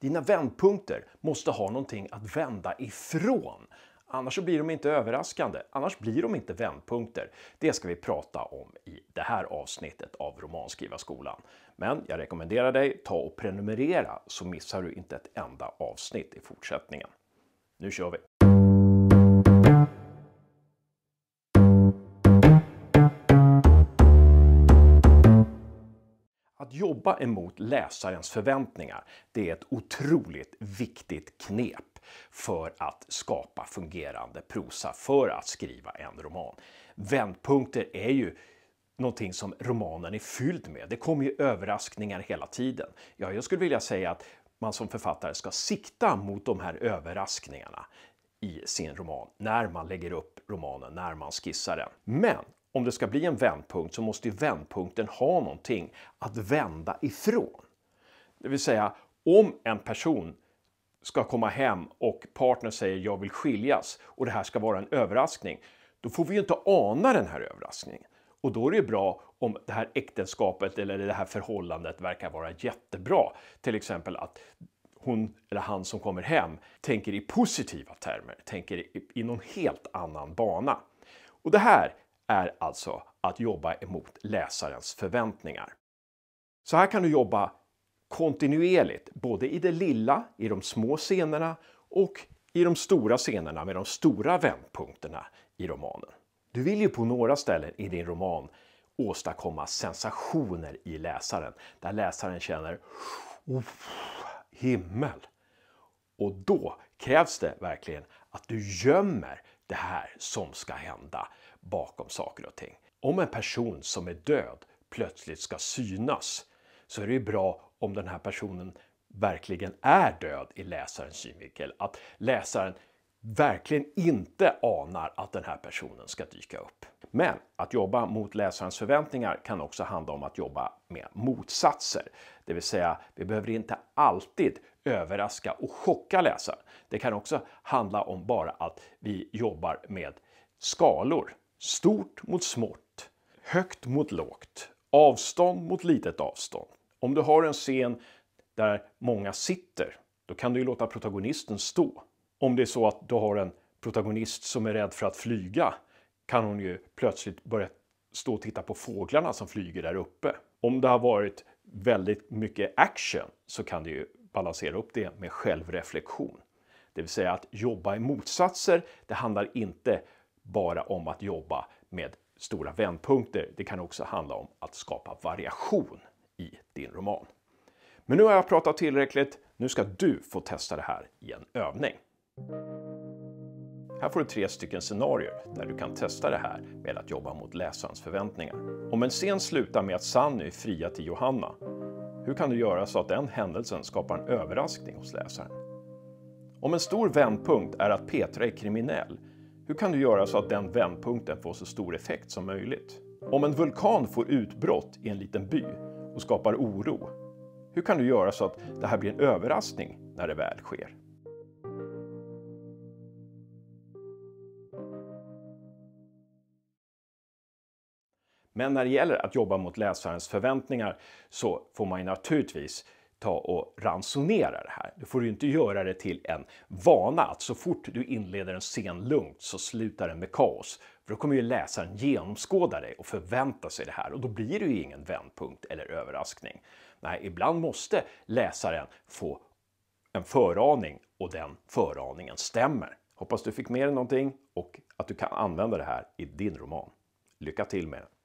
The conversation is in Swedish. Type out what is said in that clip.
Dina vändpunkter måste ha någonting att vända ifrån. Annars så blir de inte överraskande, annars blir de inte vändpunkter. Det ska vi prata om i det här avsnittet av Romanskrivarskolan. Men jag rekommenderar dig, ta och prenumerera så missar du inte ett enda avsnitt i fortsättningen. Nu kör vi! jobba emot läsarens förväntningar, det är ett otroligt viktigt knep för att skapa fungerande prosa, för att skriva en roman. Vändpunkter är ju någonting som romanen är fylld med. Det kommer ju överraskningar hela tiden. Ja, jag skulle vilja säga att man som författare ska sikta mot de här överraskningarna i sin roman, när man lägger upp romanen, när man skissar den. Men om det ska bli en vändpunkt så måste ju vändpunkten ha någonting att vända ifrån. Det vill säga, om en person ska komma hem och partnern säger jag vill skiljas och det här ska vara en överraskning, då får vi ju inte ana den här överraskningen. Och då är det bra om det här äktenskapet eller det här förhållandet verkar vara jättebra. Till exempel att hon eller han som kommer hem tänker i positiva termer, tänker i någon helt annan bana. Och det här är alltså att jobba emot läsarens förväntningar. Så här kan du jobba kontinuerligt, både i det lilla, i de små scenerna och i de stora scenerna med de stora vändpunkterna i romanen. Du vill ju på några ställen i din roman åstadkomma sensationer i läsaren, där läsaren känner oh, himmel. Och då krävs det verkligen att du gömmer det här som ska hända bakom saker och ting. Om en person som är död plötsligt ska synas så är det ju bra om den här personen verkligen är död i läsarens synvinkel. Att läsaren verkligen inte anar att den här personen ska dyka upp. Men att jobba mot läsarens förväntningar kan också handla om att jobba med motsatser. Det vill säga, vi behöver inte alltid överraska och chocka läsaren. Det kan också handla om bara att vi jobbar med skalor Stort mot smått, högt mot lågt, avstånd mot litet avstånd. Om du har en scen där många sitter, då kan du ju låta protagonisten stå. Om det är så att du har en protagonist som är rädd för att flyga kan hon ju plötsligt börja stå och titta på fåglarna som flyger där uppe. Om det har varit väldigt mycket action så kan du ju balansera upp det med självreflektion. Det vill säga att jobba i motsatser, det handlar inte bara om att jobba med stora vändpunkter. Det kan också handla om att skapa variation i din roman. Men nu har jag pratat tillräckligt. Nu ska du få testa det här i en övning. Här får du tre stycken scenarier där du kan testa det här med att jobba mot läsarens förväntningar. Om en scen slutar med att Sanny är fria till Johanna, hur kan du göra så att den händelsen skapar en överraskning hos läsaren? Om en stor vändpunkt är att Petra är kriminell, hur kan du göra så att den vändpunkten får så stor effekt som möjligt? Om en vulkan får utbrott i en liten by och skapar oro, hur kan du göra så att det här blir en överraskning när det väl sker? Men när det gäller att jobba mot läsarens förväntningar så får man naturligtvis ta och ransonera det här. Du får ju inte göra det till en vana att så fort du inleder en scen lugnt så slutar den med kaos. För då kommer ju läsaren genomskåda dig och förvänta sig det här och då blir det ju ingen vändpunkt eller överraskning. Nej, ibland måste läsaren få en föraning och den föraningen stämmer. Hoppas du fick med dig någonting och att du kan använda det här i din roman. Lycka till med den!